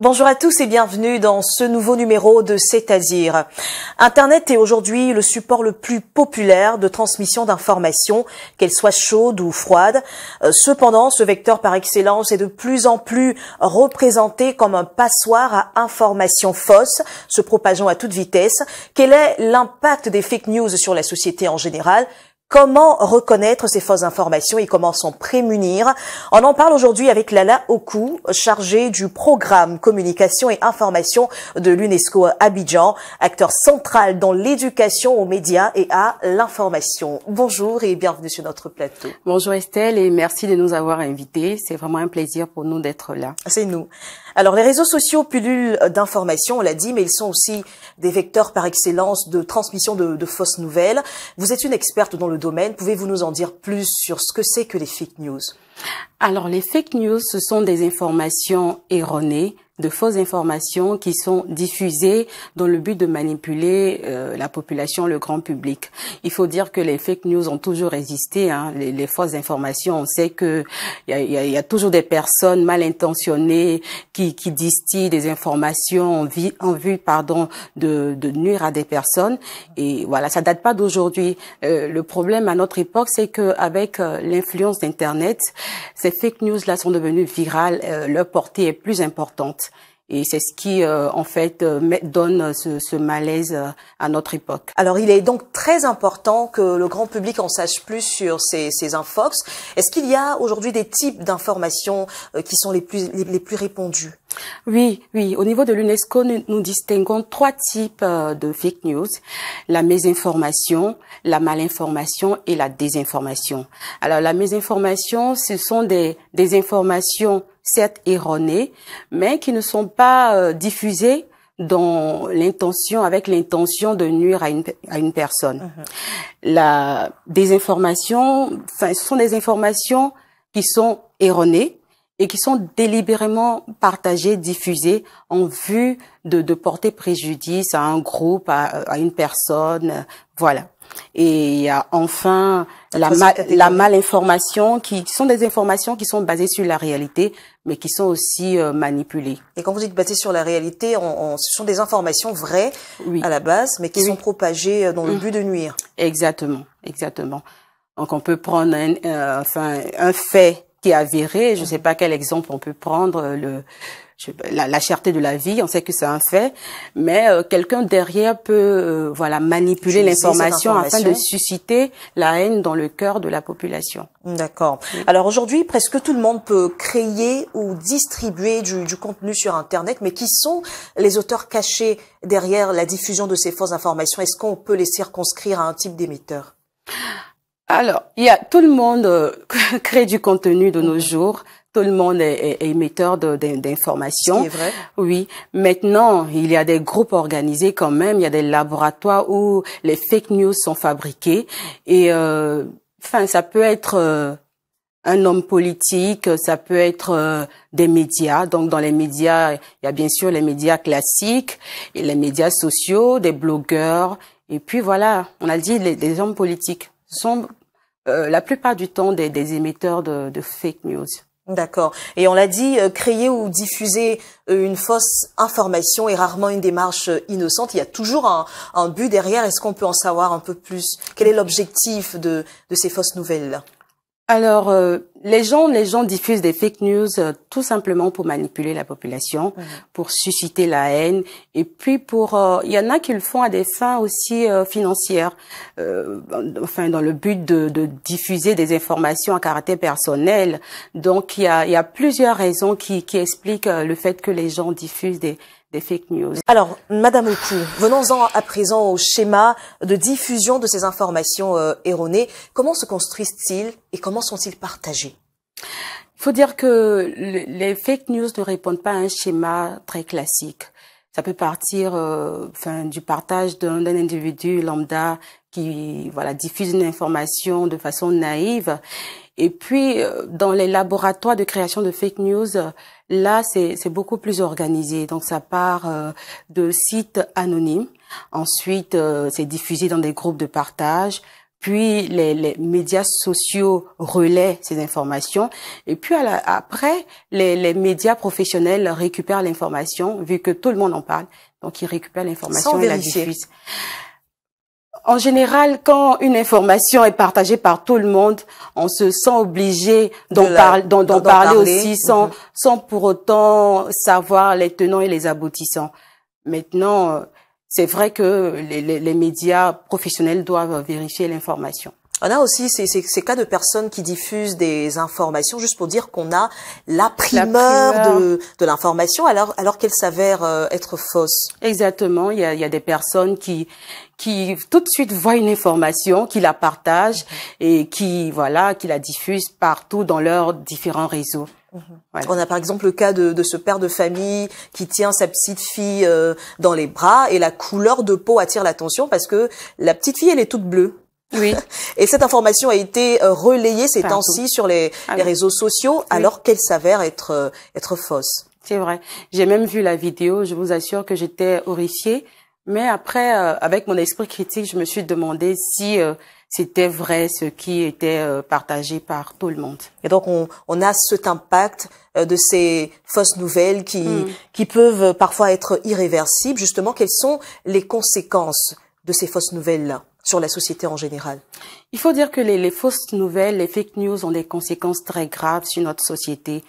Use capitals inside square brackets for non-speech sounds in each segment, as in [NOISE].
Bonjour à tous et bienvenue dans ce nouveau numéro de cest à Internet est aujourd'hui le support le plus populaire de transmission d'informations, qu'elles soient chaudes ou froides. Euh, cependant, ce vecteur par excellence est de plus en plus représenté comme un passoire à informations fausses, se propageant à toute vitesse. Quel est l'impact des fake news sur la société en général Comment reconnaître ces fausses informations et comment s'en prémunir On en parle aujourd'hui avec Lala Oku, chargée du programme communication et information de l'UNESCO Abidjan, acteur central dans l'éducation aux médias et à l'information. Bonjour et bienvenue sur notre plateau. Bonjour Estelle et merci de nous avoir invités. C'est vraiment un plaisir pour nous d'être là. C'est nous. Alors les réseaux sociaux pullulent d'informations, on l'a dit, mais ils sont aussi des vecteurs par excellence de transmission de, fausses nouvelles. Vous êtes une experte dans le domaine. Pouvez-vous nous en dire plus sur ce que c'est que les fake news alors les fake news, ce sont des informations erronées, de fausses informations qui sont diffusées dans le but de manipuler euh, la population, le grand public. Il faut dire que les fake news ont toujours existé. Hein. les, les, fausses informations, on sait que y a, toujours des personnes mal intentionnées qui, qui distillent des informations en, vue, pardon, de, nuire à des personnes. Et voilà, ça date pas d'aujourd'hui. Euh, le problème à notre époque, c'est que avec euh, l'influence d'internet, ces fake news-là sont devenues virales, euh, leur portée est plus importante. Et c'est ce qui, euh, en fait, euh, donne ce, ce malaise à notre époque. Alors, il est donc très important que le grand public en sache plus sur ces, ces infox. Est-ce qu'il y a aujourd'hui des types d'informations qui sont les plus, les, les plus répandues oui, oui. Au niveau de l'UNESCO, nous, distinguons trois types euh, de fake news. La mésinformation, la malinformation et la désinformation. Alors, la mésinformation, ce sont des, informations certes erronées, mais qui ne sont pas euh, diffusées dans l'intention, avec l'intention de nuire à une, personne. La désinformation, ce sont des informations qui sont erronées, et qui sont délibérément partagées, diffusées en vue de, de porter préjudice à un groupe, à, une personne, voilà. Et il y a enfin la, la malinformation, qui, sont des informations qui sont basées sur la réalité, mais qui sont aussi euh, manipulées. Et quand vous dites basées sur la réalité, on, ce sont des informations vraies oui. à la base, mais qui sont propagées euh, dans le mm. but de nuire. Exactement, exactement. Donc on peut prendre un, euh, enfin, un fait qui est Je ne sais pas quel exemple on peut prendre. Euh, le, la, la, cherté de la vie, on sait que c'est un fait, mais euh, quelqu'un derrière peut euh, voilà manipuler l'information afin de susciter la haine dans le cœur de la population. D'accord. Alors aujourd'hui, presque tout le monde peut créer ou distribuer du, contenu sur Internet, mais qui sont les auteurs cachés derrière la diffusion de ces fausses informations Est-ce qu'on peut les circonscrire à un type d'émetteur alors, il y a tout le monde euh, [LAUGHS] crée du contenu de nos mhm. jours. Tout le monde est, émetteur d'informations. C'est vrai. Oui. Maintenant, il y a des groupes organisés quand même. Il y a des laboratoires où les fake news sont fabriquées. Et euh, enfin, ça peut être euh, un homme politique, ça peut être des médias. Donc, dans les médias, il y a bien sûr les médias classiques, et les médias sociaux, des blogueurs. Et puis voilà, on a dit des les hommes politiques sont euh, la plupart du temps des, émetteurs de, fake news. D'accord. Et on l'a dit, euh, créer ou diffuser euh, une fausse information est rarement une démarche innocente. Il y a toujours un, but derrière. Est-ce qu'on peut en savoir un peu plus Quel est l'objectif de ces fausses nouvelles alors, euh, les gens, les gens diffusent des fake news euh, tout simplement pour manipuler la population, pour susciter la haine, et puis pour, euh, il y en a qui le font à des fins aussi financières, enfin dans le but de, diffuser des informations à caractère personnel. Donc, il y a, plusieurs raisons qui expliquent le fait que les gens diffusent des, news. Alors, Madame Oku, venons-en à présent au schéma de diffusion de ces informations euh, erronées. Comment se construisent-ils et comment sont-ils partagés Il faut dire que les fake news ne répondent pas à un schéma très classique. Ça peut partir euh, enfin, du partage d'un individu lambda qui voilà diffusent une information de façon naïve. Et puis euh, dans les laboratoires de création de fake news, euh, là c'est beaucoup plus organisé. Donc ça part euh, de sites anonymes. Ensuite, c'est diffusé dans des groupes de partage. Puis les, les, médias sociaux relaient ces informations. Et puis à la, après, les, les médias professionnels récupèrent l'information, vu que tout le monde en parle. Donc ils récupèrent l'information et la diffusent. En général, quand une information est partagée par tout le monde, on se sent obligé d'en parler, aussi mhm. sans, pour autant savoir les tenants et les aboutissants. Maintenant, euh, c'est vrai que les médias professionnels doivent vérifier l'information. On a aussi ces, cas de personnes qui diffusent des informations juste pour dire qu'on a la primeur, de, l'information alors, alors qu'elle s'avère euh, être fausse. Exactement, il y a, des personnes qui, qui tout de suite voient une information, qui la partagent mm-hmm. et qui, voilà, qui la diffusent partout dans leurs différents réseaux. Mm-hmm. On a par exemple le cas de, ce père de famille qui tient sa petite fille euh, dans les bras et la couleur de peau attire l'attention parce que la petite fille elle est toute bleue oui. [LAUGHS] et cette information a été euh, relayée ces temps-ci sur les, ah réseaux sociaux, alors qu'elle s'avère être, euh, être fausse. C'est vrai. J'ai même vu la vidéo, je vous assure que j'étais horrifiée. Mais après, euh, avec mon esprit critique, je me suis demandé si c'était vrai ce qui était partagé par tout le monde. Et donc, on, on a cet impact de ces fausses nouvelles qui, hmm. qui peuvent parfois être irréversibles. Justement, quelles sont les conséquences de ces fausses nouvelles-là sur la société en général Il faut dire que les, les, fausses nouvelles, les fake news ont des conséquences très graves sur notre société.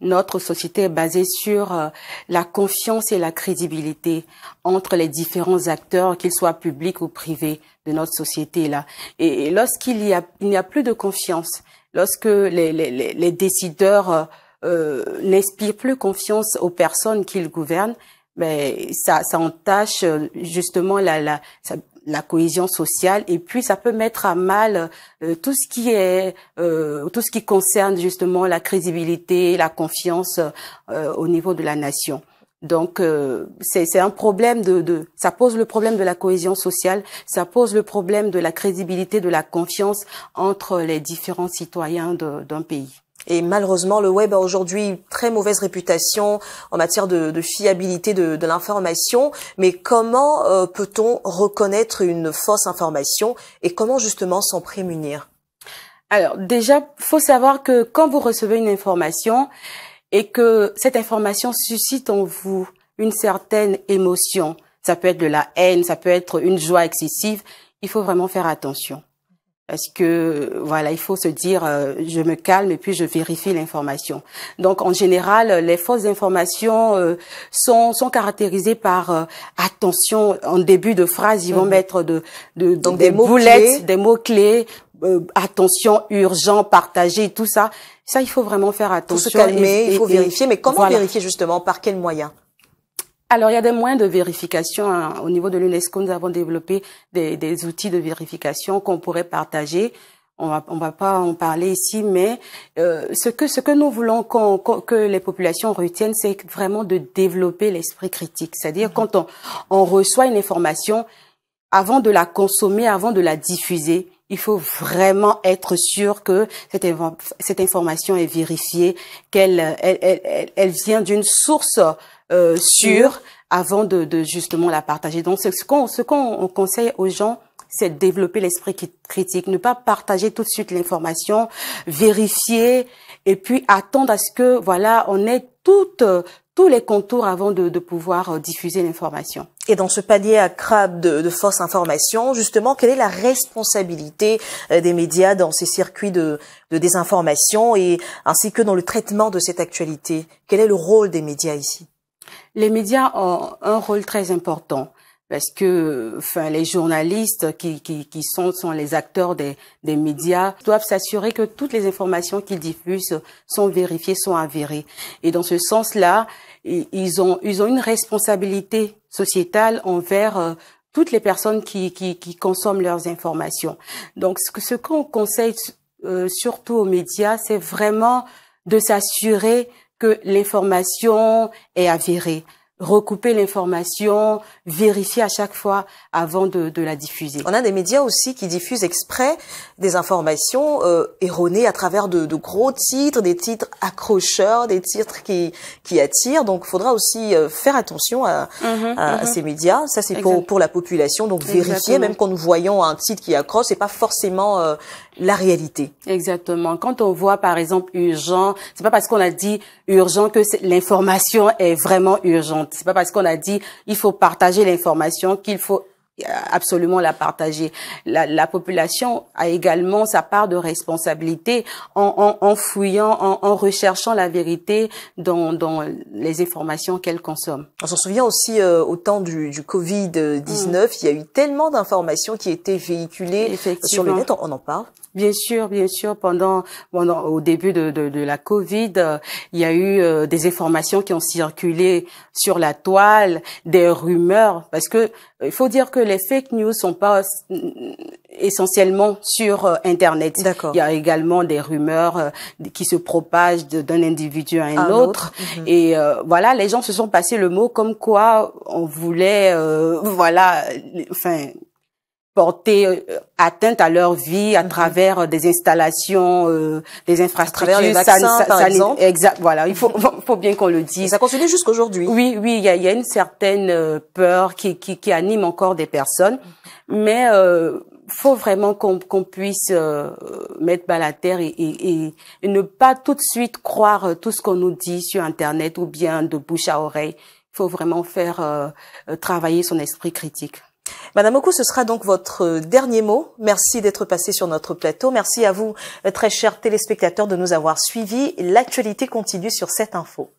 Notre société est basée sur euh, la confiance et la crédibilité entre les différents acteurs, qu'ils soient publics ou privés, de notre société là. Et, lorsqu'il y a, il n'y a plus de confiance, lorsque les, les, les décideurs euh, euh, n'inspirent plus confiance aux personnes qu'ils gouvernent, mais ben, ça, ça entache justement la, la ça, la cohésion sociale et puis ça peut mettre à mal euh, tout ce qui est euh, tout ce qui concerne justement la crédibilité, la confiance euh, au niveau de la nation. Donc c'est un problème de, de ça pose le problème de la cohésion sociale, ça pose le problème de la crédibilité, de la confiance entre les différents citoyens d'un pays. Et malheureusement, le web a aujourd'hui très mauvaise réputation en matière de, fiabilité de, l'information. Mais comment euh, peut-on reconnaître une fausse information et comment justement s'en prémunir Alors déjà, faut savoir que quand vous recevez une information et que cette information suscite en vous une certaine émotion, ça peut être de la haine, ça peut être une joie excessive, il faut vraiment faire attention parce que voilà, il faut se dire euh, je me calme et puis je vérifie l'information. Donc en général, les fausses informations euh, sont sont caractérisées par euh, attention en début de phrase, ils vont mhm. mettre de, de, donc des, boulettes, des mots clés, attention urgent, partagé, tout ça. Ça, il faut vraiment faire attention. Il faut se calmer, il faut vérifier. Mais comment vérifier justement Par quels moyen? alors, il y a des moyens de vérification. Hein. Au niveau de l'UNESCO, nous avons développé des, outils de vérification qu'on pourrait partager. On va, on va pas en parler ici, mais euh, ce que ce que nous voulons que les populations retiennent, c'est vraiment de développer l'esprit critique. C'est-à-dire quand on, reçoit une information, avant de la consommer, avant de la diffuser, il faut vraiment être sûr que cette, information est vérifiée, qu'elle elle, vient d'une source euh, sûre mm. avant de, de, justement la partager. Donc ce qu'on ce qu'on conseille aux gens c'est de développer l'esprit critique, ne pas partager tout de suite l'information, vérifier et puis attendre à ce que voilà, on ait toutes tous les contours avant de, de pouvoir euh, diffuser l'information. Et dans ce panier à crabe de, de fausses informations, justement, quelle est la responsabilité euh, des médias dans ces circuits de, de désinformation et ainsi que dans le traitement de cette actualité Quel est le rôle des médias ici les médias ont un rôle très important parce que enfin, les journalistes qui, sont, les acteurs des, médias doivent s'assurer que toutes les informations qu'ils diffusent sont vérifiées, sont avérées. Et dans ce sens-là, ils ont, une responsabilité sociétale envers euh, toutes les personnes qui, consomment leurs informations. Donc ce, qu'on conseille euh, surtout aux médias, c'est vraiment de s'assurer que l'information est avérée recouper l'information, vérifier à chaque fois avant de, la diffuser. On a des médias aussi qui diffusent exprès des informations euh, erronées à travers de, gros titres, des titres accrocheurs, des titres qui, qui attirent. Donc, il faudra aussi euh, faire attention à, mhm, mhm. ces médias. Ça, c'est pour, pour la population. Donc, vérifier, même quand nous voyons un titre qui accroche, c'est pas forcément euh, la réalité. Exactement. Quand on voit par exemple urgent, c'est pas parce qu'on a dit urgent que l'information [LAUGHS] est vraiment urgente. C'est pas parce qu'on a dit il faut partager l'information qu'il faut euh, absolument la partager. La, population a également sa part de responsabilité en, en, fouillant, en, recherchant la vérité dans, les informations qu'elle consomme. On s'en souvient aussi euh, au temps du, du Covid-19, mm. il y a eu tellement d'informations qui étaient véhiculées sur le net, on en parle Bien sûr, bien sûr. Pendant, pendant au début de, de, de la Covid, euh, il y a eu euh, des informations qui ont circulé sur la toile, des rumeurs, parce que il faut dire que les fake news sont pas mm, essentiellement sur euh, Internet. Internet. Il y a également des rumeurs qui se propagent d'un individu à un, autre. Mhm. Et voilà, les gens se sont passés le mot comme quoi on voulait, voilà, enfin porter euh, atteinte à leur vie à mhm. travers euh, des installations, euh, des infrastructures, les par exemple. Exact. Voilà, il faut, faut bien qu'on le dise. ça continue jusqu'aujourd'hui. Oui, oui, il y a, une certaine peur qui, qui, qui anime encore des personnes, mhm. mais euh, faut vraiment qu'on puisse mettre bas la terre et, et, ne pas tout de suite croire tout ce qu'on nous dit sur Internet ou bien de bouche à oreille. Il faut vraiment faire travailler son esprit critique. Madame Oku, ce sera donc votre euh, dernier mot. Merci d'être passé sur notre plateau. Merci à vous, euh, très chers téléspectateurs, de nous avoir suivis. L'actualité continue sur cette info.